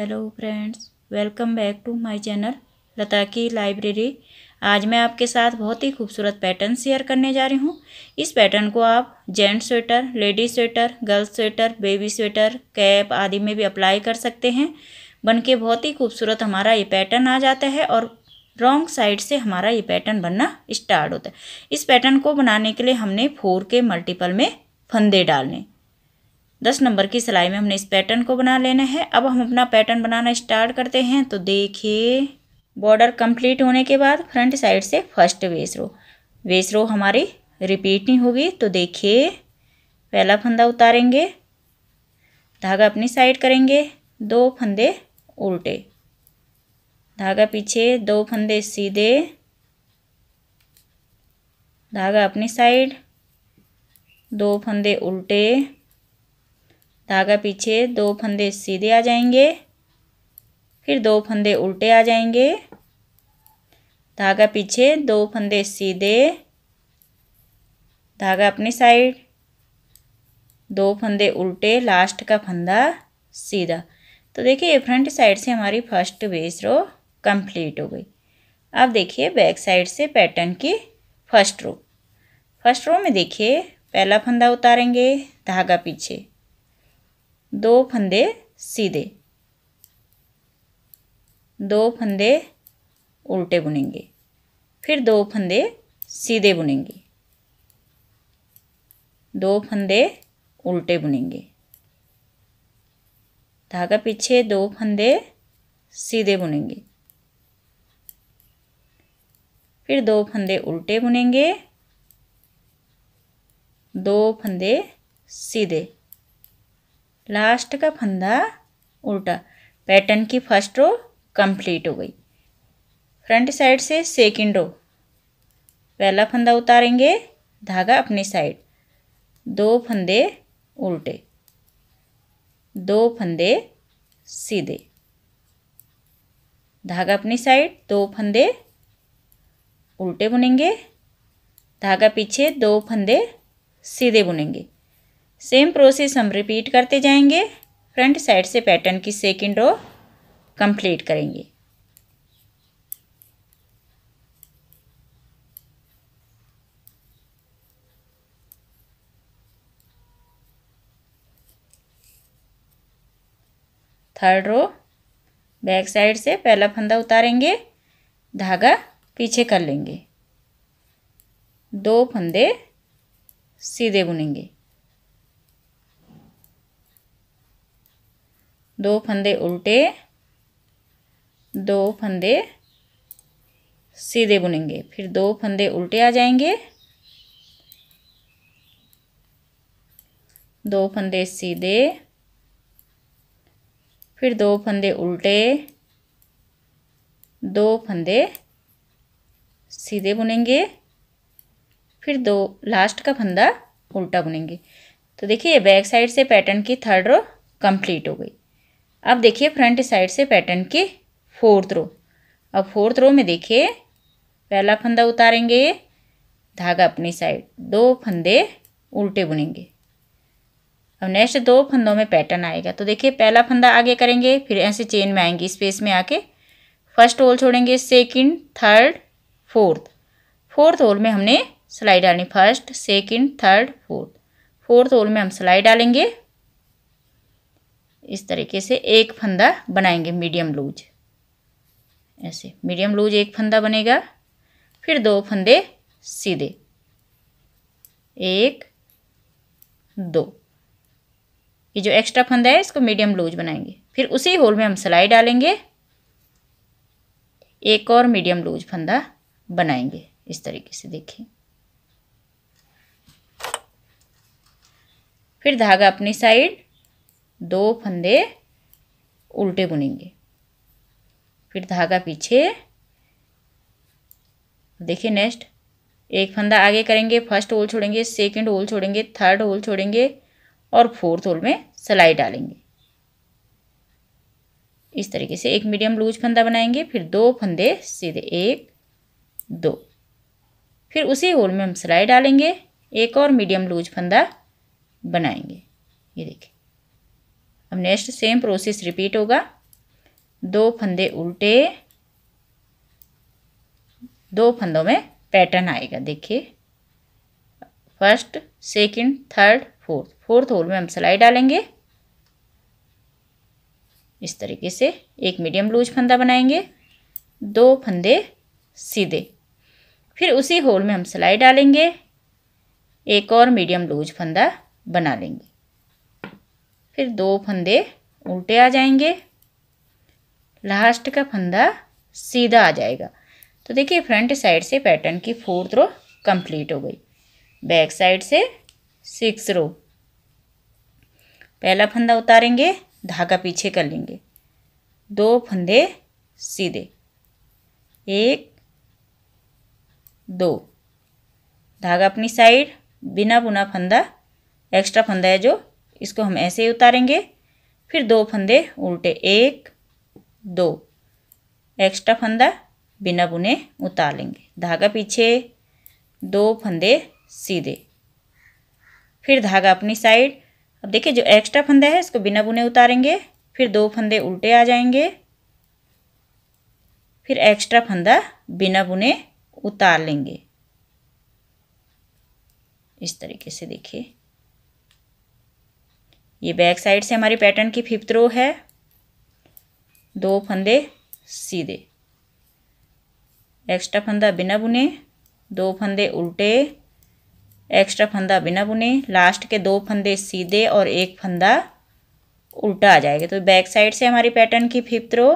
hello friends welcome back to my channel Lata की library आज मैं आपके साथ बहुत ही खूबसूरत पैटर्न शेयर करने जा रही हूँ इस पैटर्न को आप gents sweater ladies sweater girls sweater baby sweater cap आदि में भी अप्लाई कर सकते हैं बन के बहुत ही खूबसूरत हमारा ये पैटर्न आ जाता है और रॉन्ग साइड से हमारा ये पैटर्न बनना स्टार्ट होता है इस पैटर्न को बनाने के लिए हमने फोर के मल्टीपल में फंदे डालने दस नंबर की सिलाई में हमने इस पैटर्न को बना लेना है अब हम अपना पैटर्न बनाना स्टार्ट करते हैं तो देखिए बॉर्डर कंप्लीट होने के बाद फ्रंट साइड से फर्स्ट वेस रो वेस रो हमारी रिपीट नहीं होगी तो देखिए पहला फंदा उतारेंगे धागा अपनी साइड करेंगे दो फंदे उल्टे धागा पीछे दो फंदे सीधे धागा अपनी साइड दो फंदे उल्टे धागा पीछे दो फंदे सीधे आ जाएंगे फिर दो फंदे उल्टे आ जाएंगे धागा पीछे दो फंदे सीधे धागा अपनी साइड दो फंदे उल्टे लास्ट का फंदा सीधा तो देखिए फ्रंट साइड से हमारी फर्स्ट बेस रो कंप्लीट हो गई अब देखिए बैक साइड से पैटर्न की फर्स्ट रो फर्स्ट रो में देखिए पहला फंदा उतारेंगे धागा पीछे दो फंदे सीधे दो फंदे उल्टे बुनेंगे फिर दो फंदे सीधे बुनेंगे दो फंदे उल्टे बुनेंगे धागा पीछे दो फंदे सीधे बुनेंगे फिर दो फंदे उल्टे बुनेंगे दो फंदे सीधे लास्ट का फंदा उल्टा पैटर्न की फर्स्ट रो कंप्लीट हो गई फ्रंट साइड से सेकंड रो पहला फंदा उतारेंगे धागा अपनी साइड दो फंदे उल्टे दो फंदे सीधे धागा अपनी साइड दो फंदे उल्टे बुनेंगे धागा पीछे दो फंदे सीधे बुनेंगे सेम प्रोसेस हम रिपीट करते जाएंगे फ्रंट साइड से पैटर्न की सेकेंड रो कंप्लीट करेंगे थर्ड रो बैक साइड से पहला फंदा उतारेंगे धागा पीछे कर लेंगे दो फंदे सीधे बुनेंगे दो फंदे उल्टे दो फंदे सीधे बुनेंगे फिर दो फंदे उल्टे आ जाएंगे दो फंदे सीधे फिर दो फंदे उल्टे दो फंदे सीधे बुनेंगे फिर दो लास्ट का फंदा उल्टा बुनेंगे तो देखिए बैक साइड से पैटर्न की थर्ड रो कंप्लीट हो गई अब देखिए फ्रंट साइड से पैटर्न के फोर्थ रो अब फोर्थ रो में देखिए पहला फंदा उतारेंगे धागा अपनी साइड दो फंदे उल्टे बुनेंगे अब नेक्स्ट दो फंदों में पैटर्न आएगा तो देखिए पहला फंदा आगे करेंगे फिर ऐसे चेन में आएंगे स्पेस में आके फर्स्ट होल छोड़ेंगे second third fourth fourth hole में हमने सिलाई डालनी first second third fourth fourth hole में हम सिलाई डालेंगे इस तरीके से एक फंदा बनाएंगे मीडियम लूज ऐसे मीडियम लूज एक फंदा बनेगा फिर दो फंदे सीधे एक दो ये जो एक्स्ट्रा फंदा है इसको मीडियम लूज बनाएंगे फिर उसी होल में हम सिलाई डालेंगे एक और मीडियम लूज फंदा बनाएंगे इस तरीके से देखें फिर धागा अपनी साइड दो फंदे उल्टे बुनेंगे फिर धागा पीछे देखिए नेक्स्ट एक फंदा आगे करेंगे फर्स्ट होल छोड़ेंगे सेकंड होल छोड़ेंगे थर्ड होल छोड़ेंगे और फोर्थ होल में सिलाई डालेंगे इस तरीके से एक मीडियम लूज फंदा बनाएंगे फिर दो फंदे सीधे एक दो फिर उसी होल में हम सिलाई डालेंगे एक और मीडियम लूज फंदा बनाएंगे ये देखिए अब नेक्स्ट सेम प्रोसेस रिपीट होगा दो फंदे उल्टे दो फंदों में पैटर्न आएगा देखिए first second, third fourth fourth hole में हम सिलाई डालेंगे इस तरीके से एक मीडियम लूज फंदा बनाएंगे दो फंदे सीधे फिर उसी होल में हम सिलाई डालेंगे एक और मीडियम लूज फंदा बना लेंगे फिर दो फंदे उल्टे आ जाएंगे लास्ट का फंदा सीधा आ जाएगा तो देखिए फ्रंट साइड से पैटर्न की फोर्थ रो कंप्लीट हो गई बैक साइड से सिक्स रो पहला फंदा उतारेंगे धागा पीछे कर लेंगे दो फंदे सीधे एक दो धागा अपनी साइड बिना बुना फंदा एक्स्ट्रा फंदा है जो इसको हम ऐसे ही उतारेंगे फिर दो फंदे उल्टे एक दो एक्स्ट्रा फंदा बिना बुने उतार लेंगे धागा पीछे दो फंदे सीधे फिर धागा अपनी साइड अब देखिए जो एक्स्ट्रा फंदा है इसको बिना बुने उतारेंगे फिर दो फंदे उल्टे आ जाएंगे फिर एक्स्ट्रा फंदा बिना बुने उतार लेंगे इस तरीके से देखिए ये बैक साइड से हमारी पैटर्न की फिफ्थ रो है दो फंदे सीधे एक्स्ट्रा फंदा बिना बुने दो फंदे उल्टे एक्स्ट्रा फंदा बिना बुने लास्ट के दो फंदे सीधे और एक फंदा उल्टा आ जाएगा तो बैक साइड से हमारी पैटर्न की फिफ्थ रो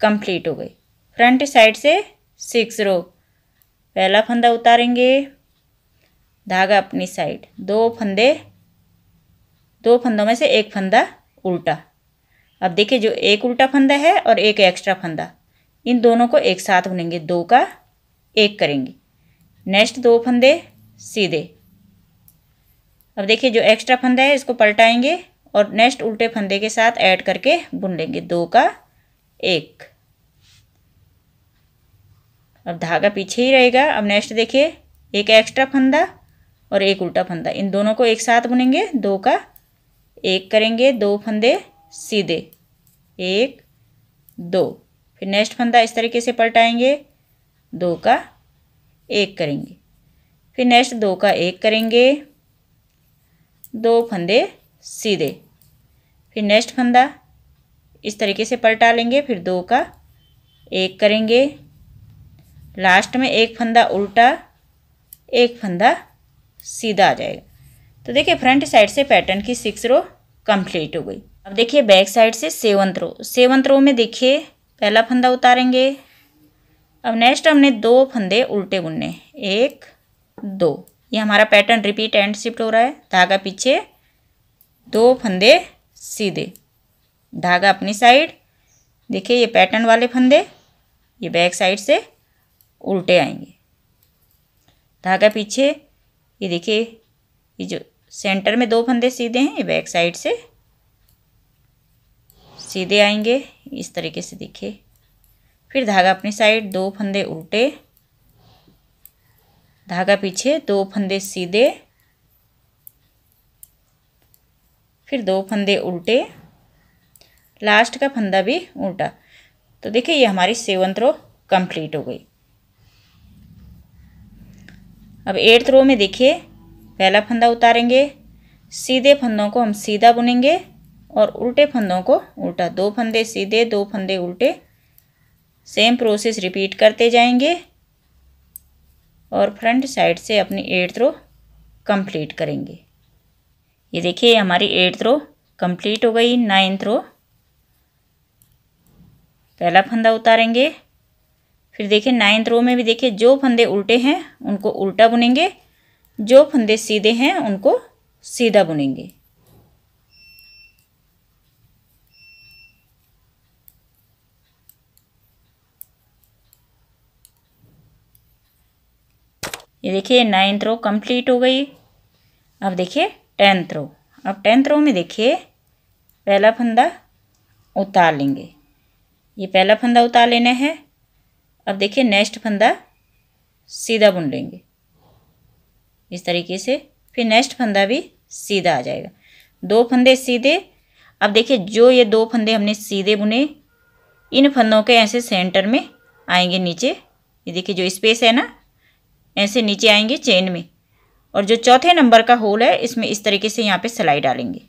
कंप्लीट हो गई फ्रंट साइड से सिक्स रो पहला फंदा उतारेंगे धागा अपनी साइड दो फंदे दो फंदों में से एक फंदा उल्टा अब देखिए जो एक उल्टा फंदा है और एक एक्स्ट्रा फंदा इन दोनों को एक साथ बुनेंगे दो का एक करेंगे नेक्स्ट दो फंदे सीधे अब देखिए जो एक्स्ट्रा फंदा है इसको पलटाएंगे और नेक्स्ट उल्टे फंदे के साथ ऐड करके बुन लेंगे दो का एक अब धागा पीछे ही रहेगा अब नेक्स्ट देखिए एक एक्स्ट्रा फंदा और एक उल्टा फंदा इन दोनों को एक साथ बुनेंगे दो का एक करेंगे दो फंदे सीधे एक दो फिर नेक्स्ट फंदा इस तरीके से पलटाएंगे दो का एक करेंगे फिर नेक्स्ट दो का एक करेंगे दो फंदे सीधे फिर नेक्स्ट फंदा इस तरीके से पलटा लेंगे फिर दो का एक करेंगे लास्ट में एक फंदा उल्टा एक फंदा सीधा आ जाएगा तो देखिए फ्रंट साइड से पैटर्न की सिक्स रो कंप्लीट हो गई अब देखिए बैक साइड से सेवन रो सेवन रो में देखिए पहला फंदा उतारेंगे अब नेक्स्ट हमने दो फंदे उल्टे बुनने एक दो ये हमारा पैटर्न रिपीट एंड शिफ्ट हो रहा है धागा पीछे दो फंदे सीधे धागा अपनी साइड देखिए ये पैटर्न वाले फंदे ये बैक साइड से उल्टे आएंगे धागा पीछे ये देखिए ये जो सेंटर में दो फंदे सीधे हैं बैक साइड से सीधे आएंगे इस तरीके से दिखे फिर धागा अपनी साइड दो फंदे उल्टे धागा पीछे दो फंदे सीधे फिर दो फंदे उल्टे लास्ट का फंदा भी उल्टा तो देखिए ये हमारी सेवन रो कंप्लीट हो गई अब एट्थ रो में देखिए पहला फंदा उतारेंगे सीधे फंदों को हम सीधा बुनेंगे और उल्टे फंदों को उल्टा दो फंदे सीधे दो फंदे उल्टे सेम प्रोसेस रिपीट करते जाएंगे और फ्रंट साइड से अपनी एट रो कंप्लीट करेंगे ये देखिए हमारी एट रो कंप्लीट हो गई नाइन्थ रो पहला फंदा उतारेंगे फिर देखिए नाइन्थ रो में भी देखिए जो फंदे उल्टे हैं उनको उल्टा बुनेंगे जो फंदे सीधे हैं उनको सीधा बुनेंगे ये देखिए नाइन्थ रो कंप्लीट हो गई अब देखिए टेंथ रो अब टेंथ रो में देखिए पहला फंदा उतार लेंगे ये पहला फंदा उतार लेना है अब देखिए नेक्स्ट फंदा सीधा बुन लेंगे इस तरीके से फिर नेक्स्ट फंदा भी सीधा आ जाएगा दो फंदे सीधे अब देखिए जो ये दो फंदे हमने सीधे बुने इन फंदों के ऐसे सेंटर में आएंगे नीचे ये देखिए जो स्पेस है ना ऐसे नीचे आएंगे चेन में और जो चौथे नंबर का होल है इसमें इस तरीके से यहाँ पे सिलाई डालेंगे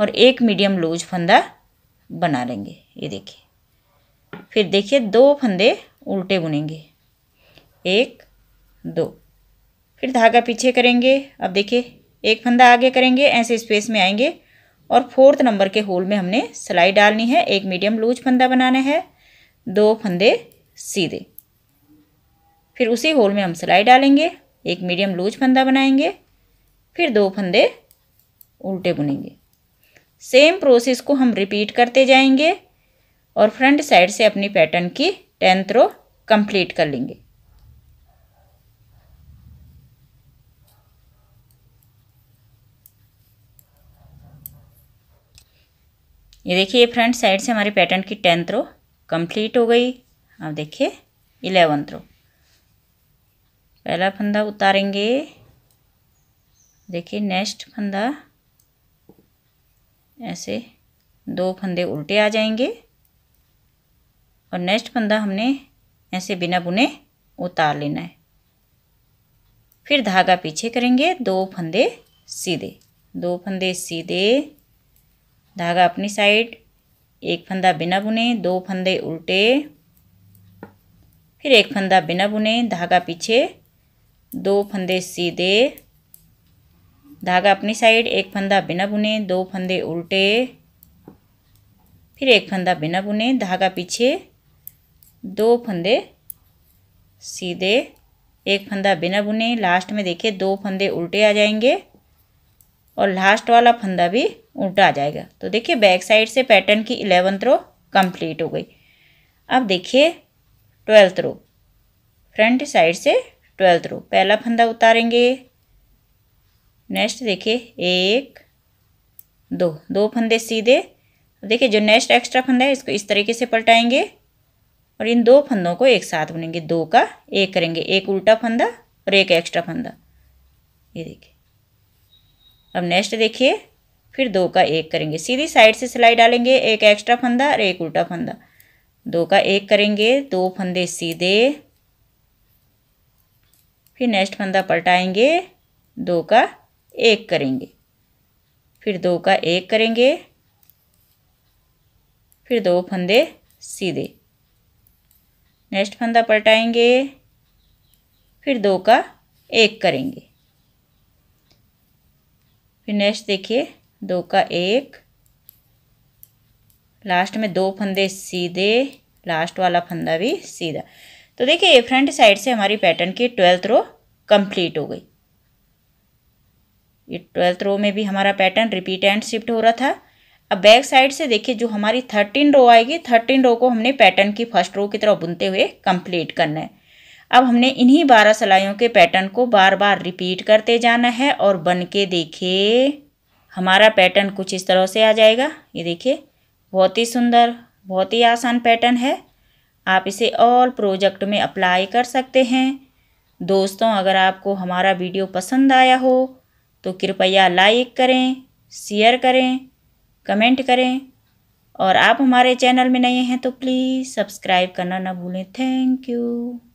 और एक मीडियम लूज फंदा बना लेंगे ये देखिए फिर देखिए दो फंदे उल्टे बुनेंगे एक दो फिर धागा पीछे करेंगे अब देखिए एक फंदा आगे करेंगे ऐसे स्पेस में आएंगे और फोर्थ नंबर के होल में हमने सिलाई डालनी है एक मीडियम लूज फंदा बनाना है दो फंदे सीधे फिर उसी होल में हम सिलाई डालेंगे एक मीडियम लूज फंदा बनाएंगे फिर दो फंदे उल्टे बुनेंगे सेम प्रोसेस को हम रिपीट करते जाएंगे और फ्रंट साइड से अपनी पैटर्न की टेंथ रो कंप्लीट कर लेंगे ये देखिए ये फ्रंट साइड से हमारे पैटर्न की टेंथ रो कंप्लीट हो गई अब देखिए इलेवंथ रो पहला फंदा उतारेंगे देखिए नेक्स्ट फंदा ऐसे दो फंदे उल्टे आ जाएंगे और नेक्स्ट फंदा हमने ऐसे बिना बुने उतार लेना है फिर धागा पीछे करेंगे दो फंदे सीधे दो फंदे सीधे धागा अपनी साइड एक फंदा बिना बुने दो फंदे उल्टे फिर एक फंदा बिना बुने धागा पीछे दो फंदे सीधे धागा अपनी साइड एक फंदा बिना बुने दो फंदे उल्टे फिर एक फंदा बिना बुने धागा पीछे दो फंदे सीधे एक फंदा बिना बुने लास्ट में देखिए दो फंदे उल्टे आ जाएंगे और लास्ट वाला फंदा भी उल्टा आ जाएगा तो देखिए बैक साइड से पैटर्न की इलेवंथ रो कंप्लीट हो गई अब देखिए ट्वेल्थ रो फ्रंट साइड से ट्वेल्थ रो पहला फंदा उतारेंगे नेक्स्ट देखिए एक दो दो फंदे सीधे देखिए जो नेक्स्ट एक्स्ट्रा फंदा है इसको इस तरीके से पलटाएंगे और इन दो फंदों को एक साथ बुनेंगे दो का एक करेंगे एक उल्टा फंदा और एक एक्स्ट्रा फंदा ये देखिए अब नेक्स्ट देखिए फिर दो का एक करेंगे सीधी साइड से सिलाई डालेंगे एक एक्स्ट्रा फंदा और एक उल्टा फंदा दो का एक करेंगे दो फंदे सीधे फिर नेक्स्ट फंदा पलटाएंगे दो का एक करेंगे फिर दो का एक करेंगे फिर दो फंदे सीधे नेक्स्ट फंदा पलटाएंगे फिर दो का एक करेंगे फिर नेक्स्ट देखिए दो का एक लास्ट में दो फंदे सीधे लास्ट वाला फंदा भी सीधा तो देखिए फ्रंट साइड से हमारी पैटर्न की ट्वेल्थ रो कंप्लीट हो गई ये ट्वेल्थ रो में भी हमारा पैटर्न रिपीट एंड शिफ्ट हो रहा था अब बैक साइड से देखिए जो हमारी थर्टीन रो आएगी थर्टीन रो को हमने पैटर्न की फर्स्ट रो की तरह बुनते हुए कंप्लीट करना है अब हमने इन्हीं बारह सिलाइयों के पैटर्न को बार बार रिपीट करते जाना है और बन के देखे हमारा पैटर्न कुछ इस तरह से आ जाएगा ये देखिए बहुत ही सुंदर बहुत ही आसान पैटर्न है आप इसे ऑल प्रोजेक्ट में अप्लाई कर सकते हैं दोस्तों अगर आपको हमारा वीडियो पसंद आया हो तो कृपया लाइक करें शेयर करें कमेंट करें और आप हमारे चैनल में नए हैं तो प्लीज़ सब्सक्राइब करना ना भूलें थैंक यू